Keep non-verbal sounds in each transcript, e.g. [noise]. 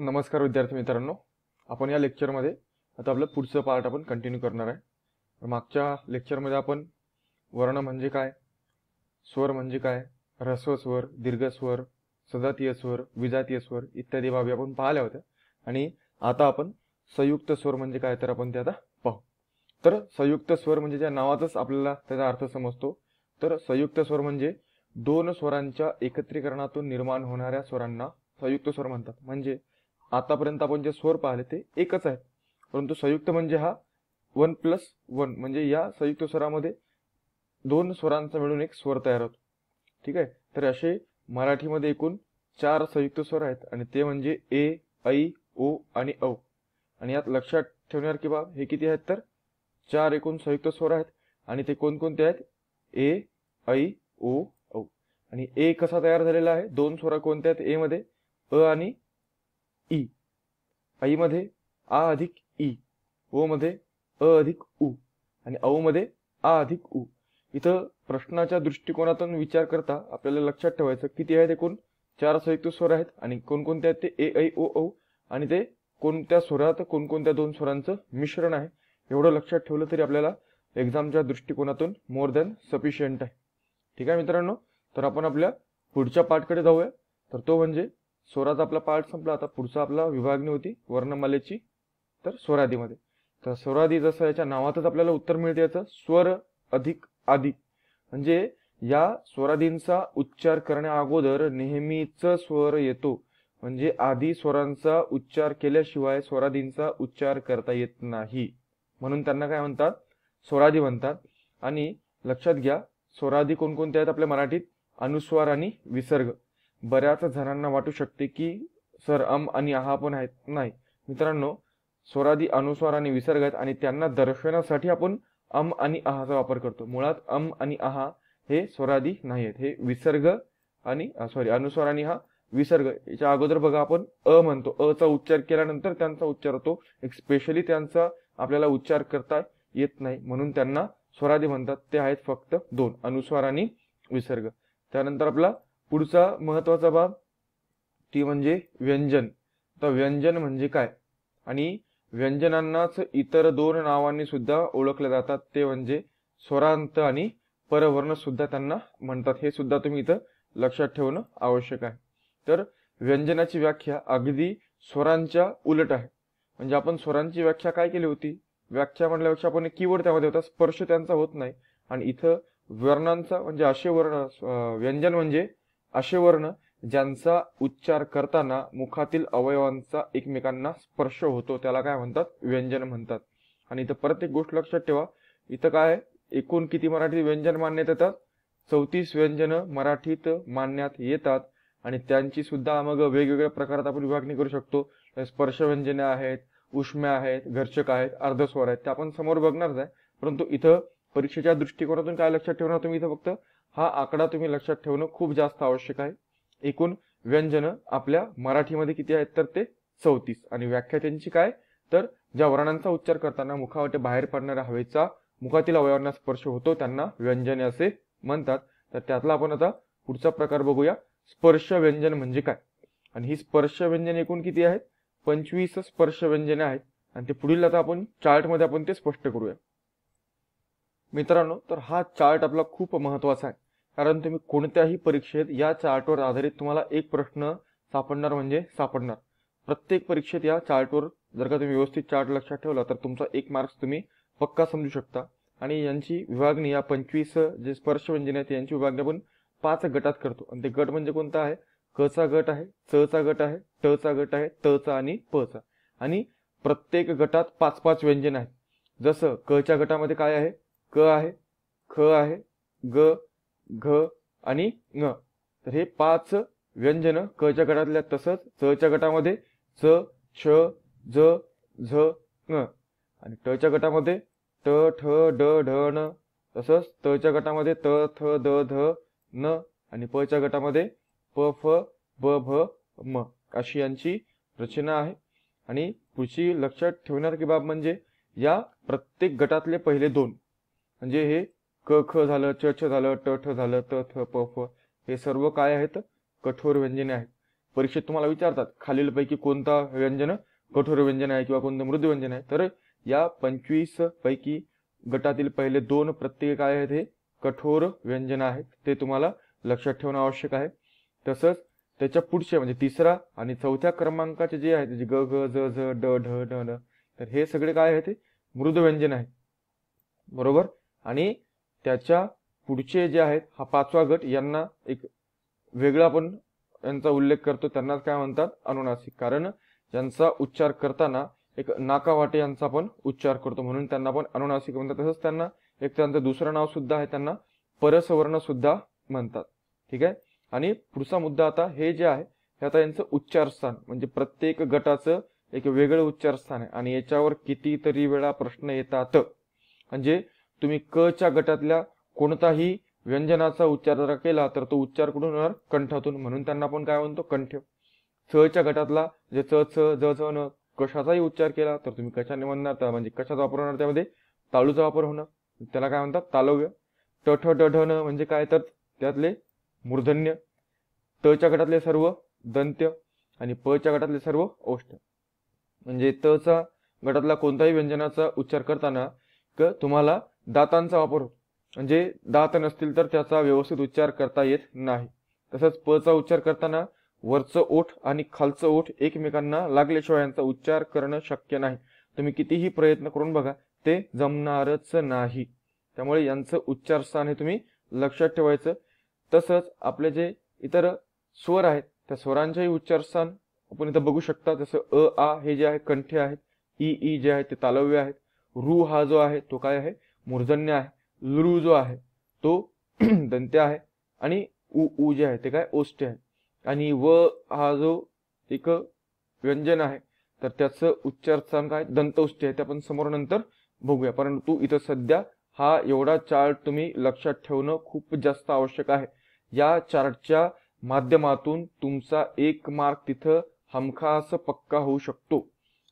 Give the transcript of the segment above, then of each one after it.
नमस्कार विद्यार्थी मित्रांनो आपण या लेक्चरमध्ये आता आपलं पुढचं पार्ट आपण कंटिन्यू करणार आहे मागच्या लेक्चरमध्ये आपण वर्ण म्हणजे काय स्वर म्हणजे काय ह्रस्वस्वर दीर्घस्वर सजातीय स्वर विजातीय स्वर इत्यादी बाबी आपण पाहिल्या होत्या आणि आता आपण संयुक्त स्वर म्हणजे काय तर आपण ते आता पाहू तर संयुक्त स्वर म्हणजे ज्या नावाचाच आपल्याला त्याचा अर्थ समजतो तर संयुक्त स्वर म्हणजे दोन स्वरांच्या एकत्रीकरणातून निर्माण होणाऱ्या स्वरांना संयुक्त स्वर म्हणतात म्हणजे आतापर्यंत आपण जे स्वर पाहिले ते एकच आहेत परंतु संयुक्त म्हणजे हा वन प्लस वन म्हणजे या संयुक्त स्वरामध्ये दोन स्वरांचा मिळून एक स्वर तयार होतो ठीक आहे तर असे मराठीमध्ये एकूण चार संयुक्त स्वर आहेत आणि ते म्हणजे ए ऐ ओ आणि औ आणि यात लक्षात ठेवणार की बाब हे किती आहेत तर चार एकूण संयुक्त स्वर आहेत आणि ते कोणकोणते आहेत ए ऐ ओ औ आणि ए कसा तयार झालेला आहे दोन स्वर कोणते आहेत ए मध्ये अ आणि ई मध्ये आ अधिक ई ओ मध्ये अ अधिक उ आणि औ मध्ये आ अधिक उ इथं प्रश्नाच्या दृष्टिकोनातून विचार करता आपल्याला लक्षात ठेवायचं किती आहेत एकूण चार संयुक्त स्वर आहेत आणि कोणकोणते आहेत ते ए ऐ ओ औ आणि ते कोणत्या स्वरात कोणकोणत्या दोन स्वरांचं मिश्रण आहे एवढं लक्षात ठेवलं तरी आपल्याला एक्झामच्या दृष्टिकोनातून मोर दॅन सफिशियंट आहे ठीक आहे मित्रांनो तर आपण आपल्या पुढच्या पाठकडे जाऊया तर तो म्हणजे स्वराचा आपला पार्ट संपला आता पुढचा आपला विभागणी होती वर्णमालेची तर स्वरादीमध्ये तर स्वरादी जसं याच्या नावातच आपल्याला उत्तर मिळते याचं स्वर अधिक आदी म्हणजे या स्वरादींचा उच्चार करण्या अगोदर नेहमीच स्वर येतो म्हणजे आधी स्वरांचा उच्चार केल्याशिवाय स्वरादींचा उच्चार करता येत नाही म्हणून त्यांना काय म्हणतात स्वरादी म्हणतात आणि लक्षात घ्या स्वरादी कोणकोणत्या आहेत आपल्या मराठीत अनुस्वार आणि विसर्ग बऱ्याच जणांना वाटू शकते की सर अम आणि आहा पण आहेत नाही मित्रांनो स्वरादी अनुस्वार आणि विसर्ग आहेत आणि त्यांना दर्शवण्यासाठी आपण अम आणि आहाचा वापर करतो मुळात अम आणि आहा हे स्वरादी नाही आहेत हे विसर्ग आणि सॉरी अनुस्वार आणि हा विसर्ग याच्या अगोदर बघा आपण अ म्हणतो अ चा उच्चार केल्यानंतर त्यांचा उच्चार होतो एक स्पेशली त्यांचा आपल्याला उच्चार करता येत नाही म्हणून त्यांना स्वरादी म्हणतात ते आहेत फक्त दोन अनुस्वार आणि विसर्ग त्यानंतर आपला पुढचा महत्वाचा बाब ती म्हणजे व्यंजन तर व्यंजन म्हणजे काय आणि व्यंजनांनाच इतर दोन नावांनी सुद्धा ओळखले जातात ते म्हणजे स्वरांत आणि परवर्ण सुद्धा त्यांना म्हणतात हे सुद्धा तुम्ही इथं लक्षात ठेवणं आवश्यक आहे तर व्यंजनाची व्याख्या अगदी स्वरांच्या उलट आहे म्हणजे आपण स्वरांची व्याख्या काय केली होती व्याख्या म्हणल्यापेक्षा आपण कीवर्ड त्यामध्ये होता स्पर्श त्यांचा होत नाही आणि इथं वर्णांचा म्हणजे असे वर्ण व्यंजन म्हणजे असे वर्ण ज्यांचा उच्चार करताना मुखातील अवयवांचा एकमेकांना स्पर्श होतो त्याला काय म्हणतात व्यंजन म्हणतात आणि इथं प्रत्येक गोष्ट लक्षात ठेवा इथं काय एकूण किती मराठी व्यंजन मानण्यात येतात चौतीस व्यंजन मराठीत मानण्यात येतात आणि त्यांची सुद्धा मग वेगवेगळ्या प्रकारात आपण विभागणी करू शकतो स्पर्श व्यंजने आहेत उष्म्या आहेत घर्षक आहेत अर्धस्वर आहेत त्या आपण समोर बघणारच आहे परंतु इथं परीक्षेच्या दृष्टिकोनातून काय लक्षात ठेवणार तुम्ही इथं फक्त हा आकडा तुम्ही लक्षात ठेवणं खूप जास्त आवश्यक आहे एकूण व्यंजनं आपल्या मराठीमध्ये किती आहेत तर ते चौतीस आणि व्याख्या त्यांची काय तर ज्या वर्णांचा उच्चार करताना मुखावटे बाहेर पडणाऱ्या हवेचा मुखातील अवयवांना स्पर्श होतो त्यांना व्यंजने असे म्हणतात तर त्यातला आपण आता पुढचा प्रकार बघूया स्पर्श व्यंजन म्हणजे काय आणि ही स्पर्श व्यंजन एकूण किती आहेत पंचवीस स्पर्श व्यंजने आहेत आणि ते पुढील आता आपण चार्टमध्ये आपण ते स्पष्ट करूया मित्रांनो तर हा चार्ट आपला खूप महत्वाचा आहे कारण तुम्ही कोणत्याही परीक्षेत या चार्टवर आधारित तुम्हाला एक प्रश्न सापडणार म्हणजे सापडणार प्रत्येक परीक्षेत या चार्टवर जर का तुम्ही व्यवस्थित चार्ट लक्षात ठेवला तर तुमचा एक मार्क्स तुम्ही पक्का समजू शकता आणि यांची विभागणी या पंचवीस जे स्पर्श व्यंजन आहेत यांची विभागणी आपण पाच गटात करतो आणि ते गट म्हणजे कोणता आहे क चा गट आहे च चा गट आहे ट चा गट आहे त चा आणि प चा आणि प्रत्येक गटात पाच पाच व्यंजन आहेत जसं क च्या गटामध्ये काय आहे क आहे ख आहे ग घ आणि ङ तर हे पाच व्यंजन क च्या गटातल्या तसंच च च्या गटामध्ये च छ ज झ ङ आणि ट च्या गटामध्ये ट ठ ड ढ ण तसंच त च्या गटामध्ये त थ द ध न आणि प च्या गटामध्ये प फ ब भ म अशी यांची रचना आहे आणि पुढची लक्षात ठेवणार की बाब म्हणजे या प्रत्येक गटातले पहिले दोन म्हणजे हे क ख झालं च छ झालं ट ठ झालं त थ प फ हे सर्व काय आहेत कठोर व्यंजने आहेत परीक्षेत तुम्हाला विचारतात खालीलपैकी कोणता व्यंजन कठोर व्यंजन आहे किंवा कोणतं मृद व्यंजन आहे तर या पंचवीस पैकी गटातील पहिले दोन प्रत्येक काय आहेत हे कठोर व्यंजन आहेत ते तुम्हाला लक्षात ठेवणं आवश्यक आहे तसंच त्याच्या पुढचे म्हणजे तिसरा आणि चौथ्या क्रमांकाचे जे आहेत जे ग ग ज झ ड ढ ढ तर हे सगळे काय आहे ते मृद व्यंजन आहे बरोबर आणि त्याच्या पुढचे जे आहेत हा पाचवा गट यांना एक वेगळा आपण यांचा उल्लेख करतो त्यांना काय म्हणतात अनुनासिक कारण यांचा उच्चार करताना एक नाकावाटे यांचा आपण उच्चार करतो म्हणून त्यांना आपण अनुनासिक म्हणतात तसंच त्यांना एक त्यांचं दुसरं नाव सुद्धा आहे त्यांना परसवर्ण सुद्धा म्हणतात ठीक आहे आणि पुढचा मुद्दा आता हे जे आहे हे आता यांचं उच्चारस्थान म्हणजे प्रत्येक गटाचं एक वेगळं उच्चारस्थान आहे आणि याच्यावर कितीतरी वेळा प्रश्न येतात म्हणजे तुम्ही क च्या गटातल्या कोणताही व्यंजनाचा उच्चार जर केला तर तो उच्चार कुठून होणार कंठातून म्हणून त्यांना आपण काय म्हणतो कंठ च च्या गटातला जे च च ज च न कशाचाही उच्चार केला तर तुम्ही कशाने म्हणणार म्हणजे कशाचा वापर होणार त्यामध्ये ताळूचा वापर होणं त्याला काय म्हणतात तालव्य टठ डढ न म्हणजे काय तर त्यातले मूर्धन्य त च्या गटातले सर्व दंत्य आणि प च्या गटातले सर्व औष्ठ म्हणजे त चा गटातला कोणताही व्यंजनाचा उच्चार करताना क तुम्हाला दातांचा वापर म्हणजे दात नसतील तर त्याचा व्यवस्थित उच्चार करता येत नाही तसंच प चा उच्चार करताना वरचं ओठ आणि खालचं ओठ एकमेकांना लागल्याशिवाय यांचा उच्चार करणं शक्य नाही तुम्ही कितीही प्रयत्न करून बघा ते जमणारच नाही त्यामुळे यांचं उच्चारस्थान हे तुम्ही लक्षात ठेवायचं तसंच आपले जे इतर स्वर आहेत त्या स्वरांचेही उच्चारस्थान आपण इथं बघू शकता जसं अ आ हे जे आहे कंठे आहेत ई ई जे आहे ते तालव्य आहेत रू हा जो आहे तो काय आहे मूर्धन्य आहे लुरू जो आहे तो [clears throat] दंत्य आहे आणि उ उ जे आहे ते काय ओष्ट आहे आणि व हा जो एक व्यंजन आहे तर त्याचं उच्चारस्थान काय दंतौष्टी आहे ते आपण समोर नंतर बघूया परंतु इथं सध्या हा एवढा चार्ट तुम्ही लक्षात ठेवणं खूप जास्त आवश्यक आहे या चार्टच्या माध्यमातून तुमचा एक मार्क तिथं हमखास पक्का होऊ शकतो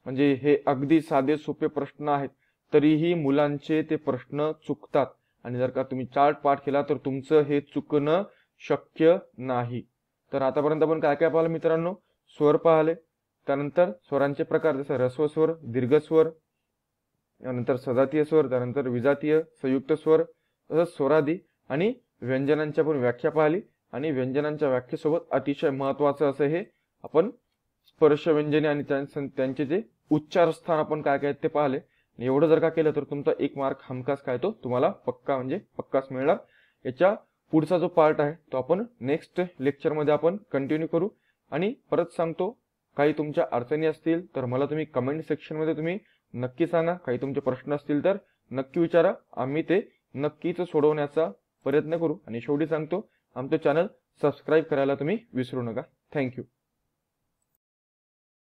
म्हणजे हे अगदी साधे सोपे प्रश्न आहेत तरीही मुलांचे ते प्रश्न चुकतात आणि जर का तुम्ही चार्ट पाठ केला तर तुमचं हे चुकणं शक्य नाही तर आतापर्यंत आपण काय काय पाहिलं मित्रांनो स्वर पाहिले त्यानंतर स्वरांचे प्रकार जसं दीर्घ स्वर त्यानंतर सजातीय स्वर त्यानंतर विजातीय संयुक्त स्वर तसंच स्वरादी आणि व्यंजनांच्या पण व्याख्या पाहिली आणि व्यंजनांच्या व्याख्येसोबत अतिशय महत्वाचं असं हे आपण स्पर्श व्यंजने आणि त्यांचे जे उच्चारस्थान आपण काय काय ते पाहिले एवढं जर का केलं तर तुमचा एक मार्क हमखास काय तो तुम्हाला पक्का म्हणजे पक्काच मिळणार याच्या पुढचा जो पार्ट आहे तो आपण नेक्स्ट लेक्चरमध्ये आपण कंटिन्यू करू आणि परत सांगतो काही तुमच्या अडचणी असतील तर मला तुम्ही कमेंट सेक्शनमध्ये तुम्ही नक्की सांगा काही तुमचे प्रश्न असतील तर नक्की विचारा आम्ही ते नक्कीच सोडवण्याचा प्रयत्न करू आणि शेवटी सांगतो आमचं चॅनल सबस्क्राईब करायला तुम्ही विसरू नका थँक्यू